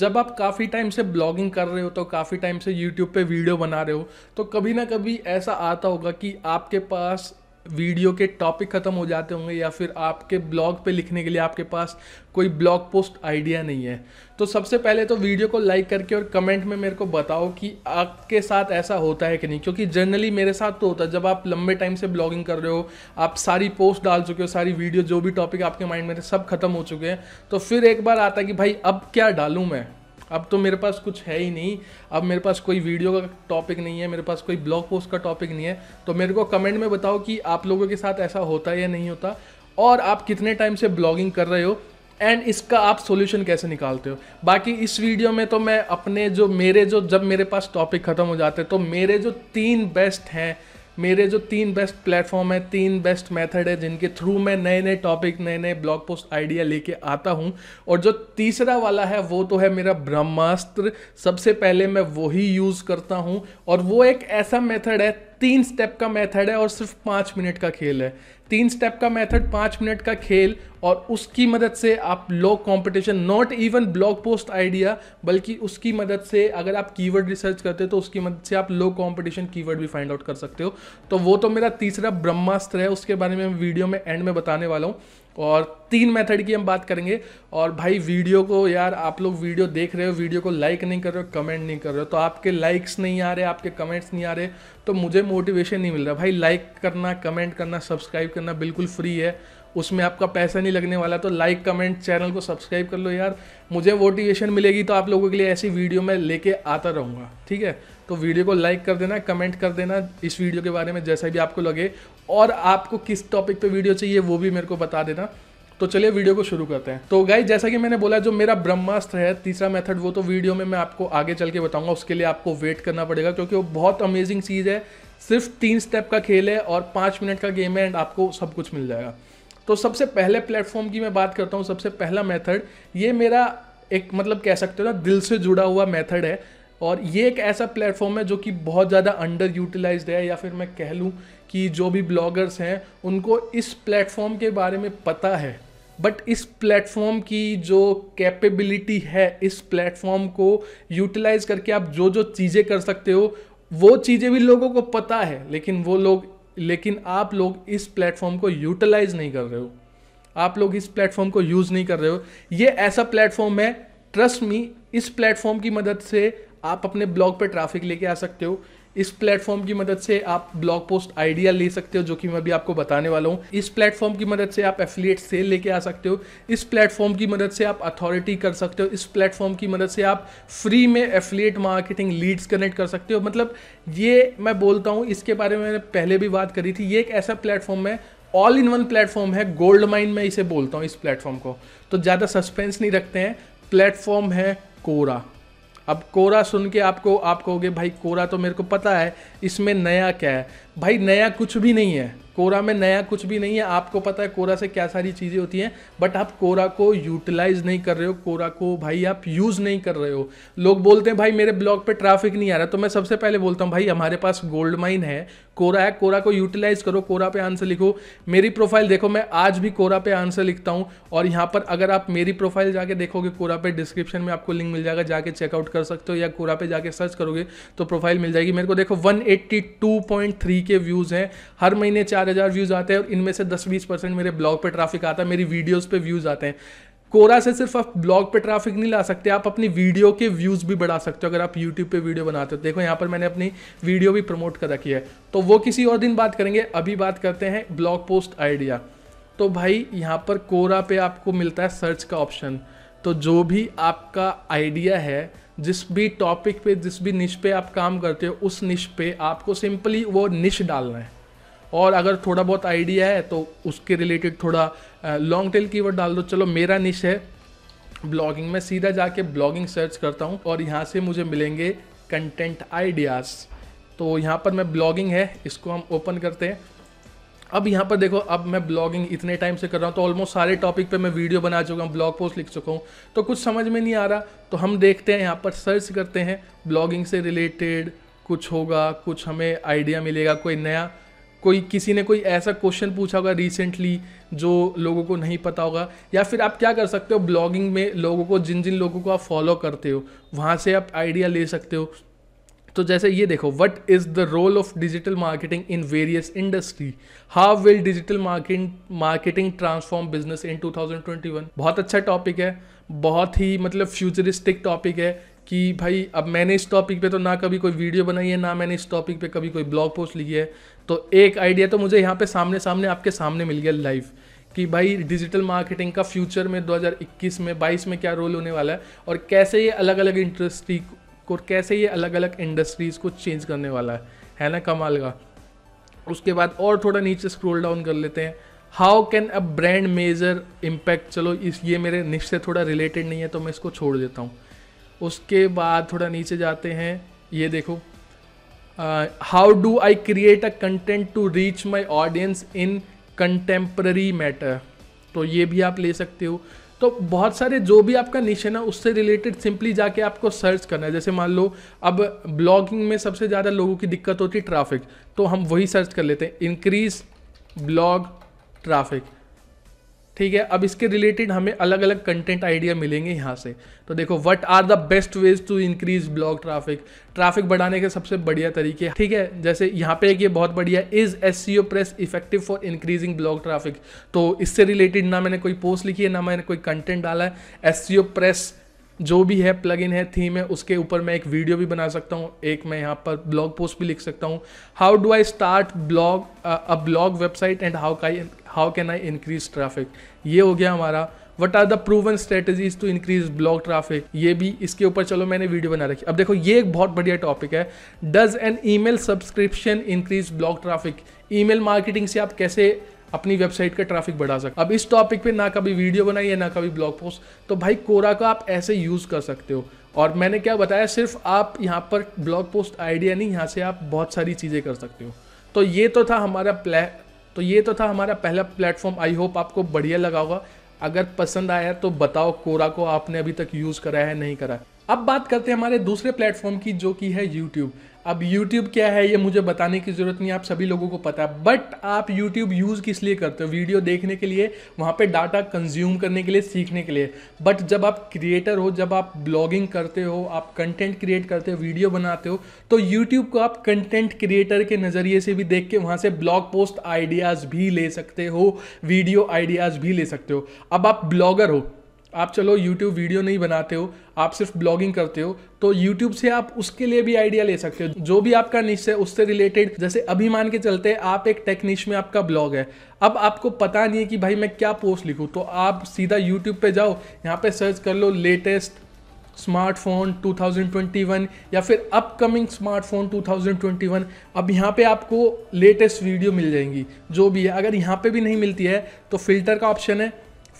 जब आप काफ़ी टाइम से ब्लॉगिंग कर रहे हो तो काफ़ी टाइम से यूट्यूब पे वीडियो बना रहे हो तो कभी ना कभी ऐसा आता होगा कि आपके पास वीडियो के टॉपिक ख़त्म हो जाते होंगे या फिर आपके ब्लॉग पे लिखने के लिए आपके पास कोई ब्लॉग पोस्ट आइडिया नहीं है तो सबसे पहले तो वीडियो को लाइक करके और कमेंट में मेरे को बताओ कि आपके साथ ऐसा होता है कि नहीं क्योंकि जनरली मेरे साथ तो होता है जब आप लंबे टाइम से ब्लॉगिंग कर रहे हो आप सारी पोस्ट डाल चुके हो सारी वीडियो जो भी टॉपिक आपके माइंड में थे सब खत्म हो चुके हैं तो फिर एक बार आता है कि भाई अब क्या डालूँ मैं अब तो मेरे पास कुछ है ही नहीं अब मेरे पास कोई वीडियो का टॉपिक नहीं है मेरे पास कोई ब्लॉग पोस्ट का टॉपिक नहीं है तो मेरे को कमेंट में बताओ कि आप लोगों के साथ ऐसा होता है या नहीं होता और आप कितने टाइम से ब्लॉगिंग कर रहे हो एंड इसका आप सॉल्यूशन कैसे निकालते हो बाकी इस वीडियो में तो मैं अपने जो मेरे जो जब मेरे पास टॉपिक ख़त्म हो जाते हैं तो मेरे जो तीन बेस्ट हैं मेरे जो तीन बेस्ट प्लेटफॉर्म है तीन बेस्ट मेथड है जिनके थ्रू मैं नए नए टॉपिक नए नए ब्लॉग पोस्ट आइडिया लेके आता हूँ और जो तीसरा वाला है वो तो है मेरा ब्रह्मास्त्र सबसे पहले मैं वही यूज़ करता हूँ और वो एक ऐसा मेथड है तीन स्टेप का मेथड है और सिर्फ पाँच मिनट का खेल है तीन स्टेप का मेथड पाँच मिनट का खेल और उसकी मदद से आप low competition not even blog post idea बल्कि उसकी मदद से अगर आप कीवर्ड रिसर्च करते हो तो उसकी मदद से आप लो कंपटीशन कीवर्ड भी फाइंड आउट कर सकते हो तो वो तो मेरा तीसरा ब्रह्मास्त्र है उसके बारे में वीडियो में एंड में बताने वाला हूँ और तीन मेथड की हम बात करेंगे और भाई वीडियो को यार आप लोग वीडियो देख रहे हो वीडियो को लाइक नहीं कर रहे हो कमेंट नहीं कर रहे हो तो आपके लाइक्स नहीं आ रहे आपके कमेंट्स नहीं आ रहे तो मुझे मोटिवेशन नहीं मिल रहा भाई लाइक करना कमेंट करना सब्सक्राइब करना करना बिल्कुल फ्री है उसमें आपका पैसा नहीं लगने वाला तो लाइक कमेंट चैनल को सब्सक्राइब कर लो यार मुझे मोटिवेशन मिलेगी तो आप लोगों के लिए ऐसी वीडियो मैं लेके आता रहूँगा ठीक है तो वीडियो को लाइक कर देना कमेंट कर देना इस वीडियो के बारे में जैसा भी आपको लगे और आपको किस टॉपिक पे वीडियो चाहिए वो भी मेरे को बता देना तो चलिए वीडियो को शुरू करते हैं तो गाइज जैसा कि मैंने बोला जो मेरा ब्रह्मास्त्र है तीसरा मेथड वो तो वीडियो में मैं आपको आगे चल के बताऊंगा उसके लिए आपको वेट करना पड़ेगा क्योंकि वो बहुत अमेजिंग चीज़ है सिर्फ तीन स्टेप का खेल है और पाँच मिनट का गेम है एंड आपको सब कुछ मिल जाएगा तो सबसे पहले प्लेटफॉर्म की मैं बात करता हूँ सबसे पहला मेथड ये मेरा एक मतलब कह सकते हो ना दिल से जुड़ा हुआ मेथड है और ये एक ऐसा प्लेटफॉर्म है जो कि बहुत ज़्यादा अंडर यूटिलाइज है या फिर मैं कह लूँ कि जो भी ब्लॉगर्स हैं उनको इस प्लेटफॉर्म के बारे में पता है बट इस प्लेटफॉर्म की जो कैपेबिलिटी है इस प्लेटफॉर्म को यूटिलाइज करके आप जो जो चीज़ें कर सकते हो वो चीज़ें भी लोगों को पता है लेकिन वो लोग लेकिन आप लोग इस प्लेटफॉर्म को यूटिलाइज नहीं कर रहे हो आप लोग इस प्लेटफॉर्म को यूज़ नहीं कर रहे हो ये ऐसा प्लेटफॉर्म है ट्रस्ट मी इस प्लेटफॉर्म की मदद से आप अपने ब्लॉग पर ट्रैफिक लेके आ सकते हो इस प्लेटफॉर्म की मदद से आप ब्लॉग पोस्ट आइडिया ले सकते हो जो कि मैं अभी आपको बताने वाला हूँ इस प्लेटफॉर्म की मदद से आप एफिलिएट सेल लेके आ सकते हो इस प्लेटफॉर्म की मदद से आप अथॉरिटी कर सकते हो इस प्लेटफॉर्म की मदद से आप फ्री में एफिलिएट मार्केटिंग लीड्स कनेक्ट कर सकते हो मतलब ये मैं बोलता हूँ इसके बारे में मैंने पहले भी बात करी थी ये एक ऐसा प्लेटफॉर्म है ऑल इन वन प्लेटफॉर्म है गोल्ड माइन में इसे बोलता हूँ इस प्लेटफॉर्म को तो ज़्यादा सस्पेंस नहीं रखते हैं प्लेटफॉर्म है कोरा अब कोरा सुन के आपको आप कहोगे भाई कोरा तो मेरे को पता है इसमें नया क्या है भाई नया कुछ भी नहीं है कोरा में नया कुछ भी नहीं है आपको पता है कोरा से क्या सारी चीज़ें होती हैं बट आप कोरा को यूटिलाइज नहीं कर रहे हो कोरा को भाई आप यूज़ नहीं कर रहे हो लोग बोलते हैं भाई मेरे ब्लॉग पे ट्रैफिक नहीं आ रहा तो मैं सबसे पहले बोलता हूँ भाई हमारे पास गोल्ड माइन है कोरा है कोरा को यूटिलाइज करो कोरा पे आंसर लिखो मेरी प्रोफाइल देखो मैं आज भी कोरा पे आंसर लिखता हूँ और यहाँ पर अगर आप मेरी प्रोफाइल जाके देखोगे कोरा पे डिस्क्रिप्शन में आपको लिंक मिल जाएगा जाके चेकआउट कर सकते हो या कोरा पे जाके सर्च करोगे तो प्रोफाइल मिल जाएगी मेरे को देखो वन वी के व्यूज़ हैं हर महीने चार हज़ार व्यूज़ आते हैं और इनमें से दस बीस परसेंट मेरे ब्लॉग पे ट्रैफिक आता है मेरी वीडियोज़ पे व्यूज़ आते हैं कोरा से सिर्फ आप ब्लॉग पे ट्रैफिक नहीं ला सकते आप अपनी वीडियो के व्यूज़ भी बढ़ा सकते हो अगर आप यूट्यूब पे वीडियो बनाते हो देखो यहाँ पर मैंने अपनी वीडियो भी प्रमोट कर रखी है तो वो किसी और दिन बात करेंगे अभी बात करते हैं ब्लॉग पोस्ट आइडिया तो भाई यहाँ पर कोरा पे आपको मिलता है सर्च का ऑप्शन तो जो भी आपका आइडिया है जिस भी टॉपिक पे जिस भी निश पे आप काम करते हो उस निश पे आपको सिंपली वो निश डालना है और अगर थोड़ा बहुत आइडिया है तो उसके रिलेटेड थोड़ा लॉन्ग टेल कीवर्ड डाल दो चलो मेरा निश है ब्लॉगिंग में सीधा जाके ब्लॉगिंग सर्च करता हूँ और यहाँ से मुझे मिलेंगे कंटेंट आइडियाज़ तो यहाँ पर मैं ब्लॉगिंग है इसको हम ओपन करते हैं अब यहाँ पर देखो अब मैं ब्लॉगिंग इतने टाइम से कर रहा हूँ तो ऑलमोस्ट सारे टॉपिक पे मैं वीडियो बना चुका हूँ ब्लॉग पोस्ट लिख चुका हूँ तो कुछ समझ में नहीं आ रहा तो हम देखते हैं यहाँ पर सर्च करते हैं ब्लॉगिंग से रिलेटेड कुछ होगा कुछ हमें आइडिया मिलेगा कोई नया कोई किसी ने कोई ऐसा क्वेश्चन पूछा होगा रिसेंटली जो लोगों को नहीं पता होगा या फिर आप क्या कर सकते हो ब्लॉगिंग में लोगों को जिन जिन लोगों को आप फॉलो करते हो वहाँ से आप आइडिया ले सकते हो तो जैसे ये देखो what is the role of digital marketing in various industry how will digital marketing marketing transform business in 2021 बहुत अच्छा टॉपिक है बहुत ही मतलब फ्यूचरिस्टिक टॉपिक है कि भाई अब मैंने इस टॉपिक पे तो ना कभी कोई वीडियो बनाई है ना मैंने इस टॉपिक पे कभी कोई ब्लॉग पोस्ट लिखी है तो एक आइडिया तो मुझे यहाँ पे सामने सामने आपके सामने मिल गया लाइव कि भाई डिजिटल मार्केटिंग का फ्यूचर में 2021 में 22 में क्या रोल होने वाला है और कैसे ये अलग अलग इंडस्ट्री और कैसे ये अलग अलग इंडस्ट्रीज़ को चेंज करने वाला है है ना कमाल का उसके बाद और थोड़ा नीचे स्क्रोल डाउन कर लेते हैं how can a brand measure impact चलो इस ये मेरे निश से थोड़ा रिलेटेड नहीं है तो मैं इसको छोड़ देता हूँ उसके बाद थोड़ा नीचे जाते हैं ये देखो how do I create a content to reach my audience in contemporary matter तो ये भी आप ले सकते हो तो बहुत सारे जो भी आपका निश है ना उससे रिलेटेड सिंपली जाके आपको सर्च करना है जैसे मान लो अब ब्लॉगिंग में सबसे ज़्यादा लोगों की दिक्कत होती है ट्रैफिक तो हम वही सर्च कर लेते हैं इंक्रीज ब्लॉग ट्रैफिक ठीक है अब इसके रिलेटेड हमें अलग अलग कंटेंट आइडिया मिलेंगे यहाँ से तो देखो what are the best ways to increase blog traffic traffic बढ़ाने के सबसे बढ़िया तरीके ठीक है जैसे यहाँ पे एक ये बहुत बढ़िया is express effective for increasing blog traffic तो इससे रिलेटेड ना मैंने कोई पोस्ट लिखी है ना मैंने कोई कंटेंट डाला है एस प्रेस e जो भी है प्लग इन है थीम है उसके ऊपर मैं एक वीडियो भी बना सकता हूँ एक मैं यहाँ पर ब्लॉग पोस्ट भी लिख सकता हूँ how do I start blog a blog website and how how can I increase traffic ये हो गया हमारा what are the proven strategies to increase blog traffic ये भी इसके ऊपर चलो मैंने वीडियो बना रखी अब देखो ये एक बहुत बढ़िया टॉपिक है does an email subscription increase blog email marketing से आप कैसे अपनी वेबसाइट का ट्रैफिक बढ़ा सकते अब इस टॉपिक पे ना कभी वीडियो बनाई है ना कभी ब्लॉग पोस्ट तो भाई कोरा का आप ऐसे यूज़ कर सकते हो और मैंने क्या बताया सिर्फ आप यहाँ पर ब्लॉग पोस्ट आइडिया नहीं यहाँ से आप बहुत सारी चीज़ें कर सकते हो तो ये तो था हमारा तो ये तो था हमारा पहला प्लेटफॉर्म आई होप आपको बढ़िया लगा होगा अगर पसंद आया तो बताओ कोरा को आपने अभी तक यूज़ करा है नहीं करा अब बात करते हैं हमारे दूसरे प्लेटफॉर्म की जो कि है यूट्यूब अब YouTube क्या है ये मुझे बताने की ज़रूरत नहीं आप सभी लोगों को पता है बट आप YouTube यूज़ किस लिए करते हो वीडियो देखने के लिए वहाँ पे डाटा कंज्यूम करने के लिए सीखने के लिए बट जब आप क्रिएटर हो जब आप ब्लॉगिंग करते हो आप कंटेंट क्रिएट करते हो वीडियो बनाते हो तो यूट्यूब को आप कंटेंट क्रिएटर के नज़रिए से भी देख के वहाँ से ब्लॉग पोस्ट आइडियाज़ भी ले सकते हो वीडियो आइडियाज़ भी ले सकते हो अब आप ब्लॉगर हो आप चलो यूट्यूब वीडियो नहीं बनाते हो आप सिर्फ ब्लॉगिंग करते हो तो यूट्यूब से आप उसके लिए भी आइडिया ले सकते हो जो भी आपका निश्चय है उससे रिलेटेड जैसे अभी मान के चलते हैं आप एक टेक्निश में आपका ब्लॉग है अब आपको पता नहीं है कि भाई मैं क्या पोस्ट लिखूँ तो आप सीधा यूट्यूब पर जाओ यहाँ पर सर्च कर लो लेटेस्ट स्मार्टफोन 2021 या फिर अपकमिंग स्मार्टफोन 2021 अब यहाँ पे आपको लेटेस्ट वीडियो मिल जाएंगी जो भी है अगर यहाँ पे भी नहीं मिलती है तो फिल्टर का ऑप्शन है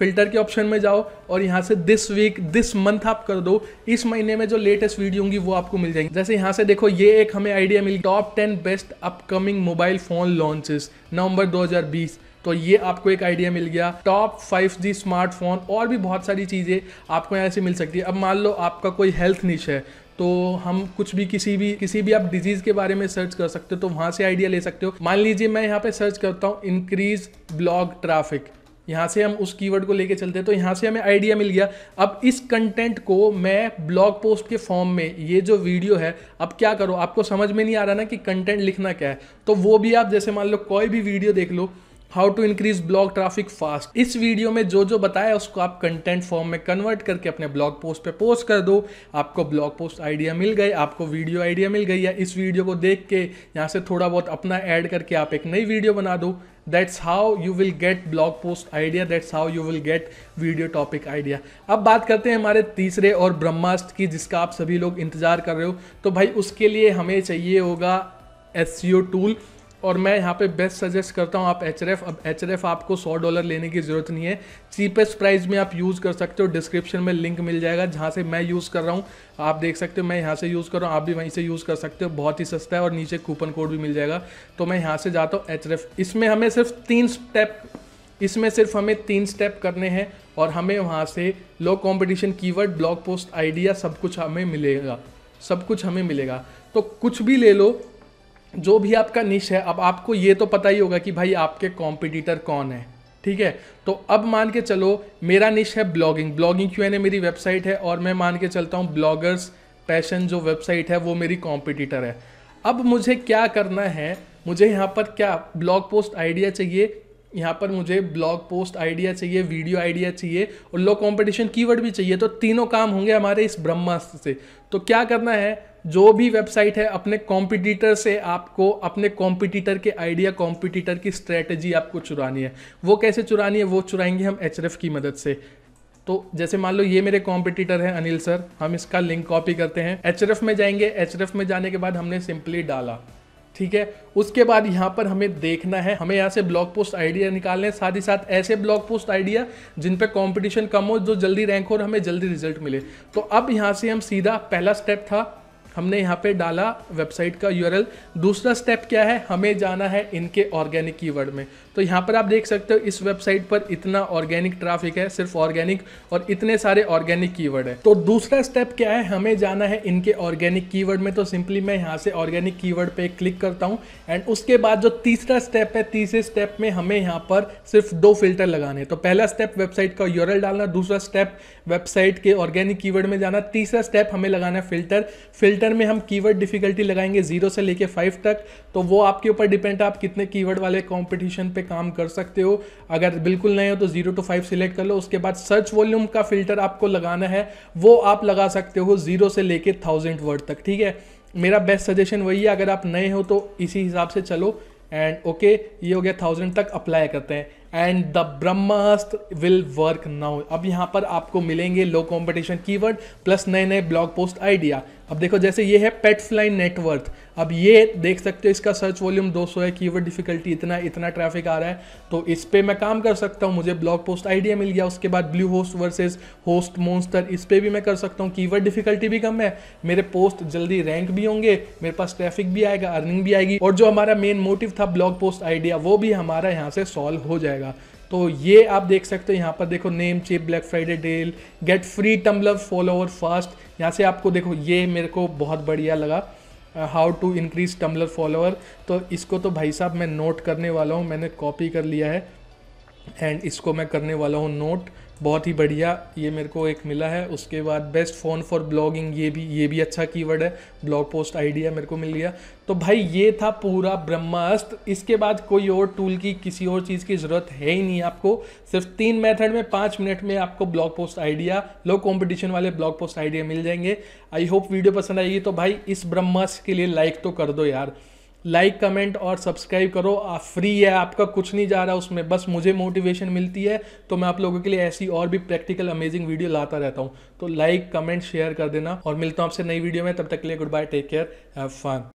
फिल्टर के ऑप्शन में जाओ और यहाँ से दिस वीक दिस मंथ आप कर दो इस महीने में जो लेटेस्ट वीडियो होंगी वो आपको मिल जाएंगी जैसे यहाँ से देखो ये एक हमें आइडिया मिली top ten best upcoming mobile phone launches November 2020 तो ये आपको एक आइडिया मिल गया टॉप 5G स्मार्टफोन और भी बहुत सारी चीज़ें आपको यहाँ से मिल सकती है अब मान लो आपका कोई हेल्थ निश है तो हम कुछ भी किसी भी किसी भी आप डिजीज के बारे में सर्च कर सकते हो तो वहां से आइडिया ले सकते हो मान लीजिए मैं यहाँ पे सर्च करता हूँ इंक्रीज ब्लॉग ट्रैफिक यहाँ से हम उस कीवर्ड को लेके चलते हैं तो यहाँ से हमें आइडिया मिल गया अब इस कंटेंट को मैं ब्लॉग पोस्ट के फॉर्म में ये जो वीडियो है अब क्या करो आपको समझ में नहीं आ रहा ना कि कंटेंट लिखना क्या है तो वो भी आप जैसे मान लो कोई भी वीडियो देख लो how to increase blog traffic fast इस वीडियो में जो जो बताया उसको आप कंटेंट फॉर्म में कन्वर्ट करके अपने ब्लॉग पोस्ट पे पोस्ट कर दो आपको ब्लॉग पोस्ट आइडिया मिल गई आपको वीडियो आइडिया मिल गई या इस वीडियो को देख के यहाँ से थोड़ा बहुत अपना ऐड करके आप एक नई वीडियो बना दो that's how you will get blog post idea that's how you will get video topic idea अब बात करते हैं हमारे तीसरे और ब्रह्मास्त्र की जिसका आप सभी लोग इंतजार कर रहे हो तो भाई उसके लिए हमें चाहिए होगा एस टूल और मैं यहाँ पे बेस्ट सजेस्ट करता हूँ आप एच अब एच आपको सौ डॉलर लेने की ज़रूरत नहीं है चीपेस्ट प्राइस में आप यूज़ कर सकते हो डिस्क्रिप्शन में लिंक मिल जाएगा जहाँ से मैं यूज़ कर रहा हूँ आप देख सकते हो मैं यहाँ से यूज़ कर रहा हूँ आप भी वहीं से यूज़ कर सकते हो बहुत ही सस्ता है और नीचे कूपन कोड भी मिल जाएगा तो मैं यहाँ से जाता हूँ एच इसमें हमें सिर्फ तीन स्टेप इसमें सिर्फ हमें तीन स्टेप करने हैं और हमें वहाँ से low competition keyword blog post idea सब कुछ हमें मिलेगा सब कुछ हमें मिलेगा तो कुछ भी ले लो जो भी आपका निश है अब आपको ये तो पता ही होगा कि भाई आपके कॉम्पिटिटर कौन है ठीक है तो अब मान के चलो मेरा निश है ब्लॉगिंग ब्लॉगिंग क्यों है मेरी वेबसाइट है और मैं मान के चलता हूँ ब्लॉगर्स पैशन जो वेबसाइट है वो मेरी कॉम्पिटिटर है अब मुझे क्या करना है मुझे यहाँ पर क्या ब्लॉग पोस्ट आइडिया चाहिए यहाँ पर मुझे ब्लॉग पोस्ट आइडिया चाहिए वीडियो आइडिया चाहिए और लो कंपटीशन कीवर्ड भी चाहिए तो तीनों काम होंगे हमारे इस ब्रह्मास्त्र से तो क्या करना है जो भी वेबसाइट है अपने कॉम्पिटिटर से आपको अपने कॉम्पिटिटर के आइडिया कॉम्पिटिटर की स्ट्रेटजी आपको चुरानी है वो कैसे चुरानी है वो चुराएंगे हम एच की मदद से तो जैसे मान लो ये मेरे कॉम्पिटिटर हैं अनिल सर हम इसका लिंक कॉपी करते हैं एच में जाएंगे एच में जाने के बाद हमने सिंपली डाला ठीक है उसके बाद यहाँ पर हमें देखना है हमें यहाँ से ब्लॉग पोस्ट आइडिया निकालने हैं साथ ही साथ ऐसे ब्लॉग पोस्ट आइडिया जिन पे कंपटीशन कम हो जो जल्दी रैंक हो और हमें जल्दी रिजल्ट मिले तो अब यहाँ से हम सीधा पहला स्टेप था हमने यहाँ पे डाला वेबसाइट का यूआरएल दूसरा स्टेप क्या है हमें जाना है इनके ऑर्गेनिक कीवर्ड में तो यहाँ पर आप देख सकते हो इस वेबसाइट पर इतना ऑर्गेनिक ट्रैफिक है सिर्फ ऑर्गेनिक और इतने सारे ऑर्गेनिक कीवर्ड है तो दूसरा स्टेप क्या है हमें जाना है इनके ऑर्गेनिक कीवर्ड में तो सिंपली मैं यहाँ से ऑर्गेनिक कीवर्ड पे क्लिक करता हूँ एंड उसके बाद जो तीसरा स्टेप है तीसरे स्टेप में हमें यहाँ पर सिर्फ दो फिल्टर लगाने तो पहला स्टेप वेबसाइट का यूरल डालना दूसरा स्टेप वेबसाइट के ऑर्गेनिक कीवर्ड में जाना तीसरा स्टेप हमें लगाना है फिल्टर फिल्टर में हम कीवर्ड डिफिकल्टी लगाएंगे जीरो से लेके फाइव तक तो वो आपके ऊपर डिपेंड है आप कितने कीवर्ड वाले कॉम्पिटिशन पर पे काम कर सकते हो अगर बिल्कुल नहीं हो तो जीरो टू फाइव सिलेक्ट कर लो उसके बाद सर्च वॉल्यूम का फिल्टर आपको लगाना है वो आप लगा सकते हो जीरो से लेके थाउजेंड वर्ड तक ठीक है मेरा बेस्ट सजेशन वही है अगर आप नए हो तो इसी हिसाब से चलो एंड ओके okay, ये हो गया थाउजेंड तक अप्लाई करते हैं and the Brahmastra will work now अब यहाँ पर आपको मिलेंगे लो कॉम्पिटिशन कीवर्ड प्लस नए नए ब्लॉग पोस्ट आइडिया अब देखो जैसे ये है पेट्स लाइन नेटवर्थ अब ये देख सकते हो इसका सर्च वॉल्यूम 200 है कीवर्ड डिफिकल्टी इतना इतना ट्रैफिक आ रहा है तो इस पर मैं काम कर सकता हूँ मुझे ब्लॉग पोस्ट आइडिया मिल गया उसके बाद blue host versus host monster इस पर भी मैं कर सकता हूँ कीवर्ड डिफिकल्टी भी कम है मेरे पोस्ट जल्दी रैंक भी होंगे मेरे पास ट्रैफिक भी आएगा अर्निंग भी आएगी और जो हमारा मेन मोटिव था ब्लॉग पोस्ट आइडिया वो भी हमारा यहाँ से सॉल्व हो जाएगा तो ये आप देख सकते हो यहाँ पर देखो name cheap black Friday deal get free Tumblr follower fast यहाँ से आपको देखो ये मेरे को बहुत बढ़िया लगा how to increase Tumblr follower तो इसको तो भाई साहब मैं नोट करने वाला हूँ मैंने कॉपी कर लिया है एंड इसको मैं करने वाला हूँ नोट बहुत ही बढ़िया ये मेरे को एक मिला है उसके बाद बेस्ट फ़ोन फॉर ब्लॉगिंग ये भी ये भी अच्छा कीवर्ड है ब्लॉग पोस्ट आइडिया मेरे को मिल गया तो भाई ये था पूरा ब्रह्मास्त्र इसके बाद कोई और टूल की किसी और चीज़ की ज़रूरत है ही नहीं आपको सिर्फ तीन मेथड में पाँच मिनट में आपको blog post idea low competition वाले ब्लॉग पोस्ट आइडिया मिल जाएंगे आई होप वीडियो पसंद आएगी तो भाई इस ब्रह्मास्त्र के लिए लाइक तो कर दो यार लाइक कमेंट और सब्सक्राइब करो आप फ्री है आपका कुछ नहीं जा रहा उसमें बस मुझे मोटिवेशन मिलती है तो मैं आप लोगों के लिए ऐसी और भी प्रैक्टिकल अमेजिंग वीडियो लाता रहता हूँ तो लाइक कमेंट शेयर कर देना और मिलता हूँ आपसे नई वीडियो में तब तक के लिए good bye take care have fun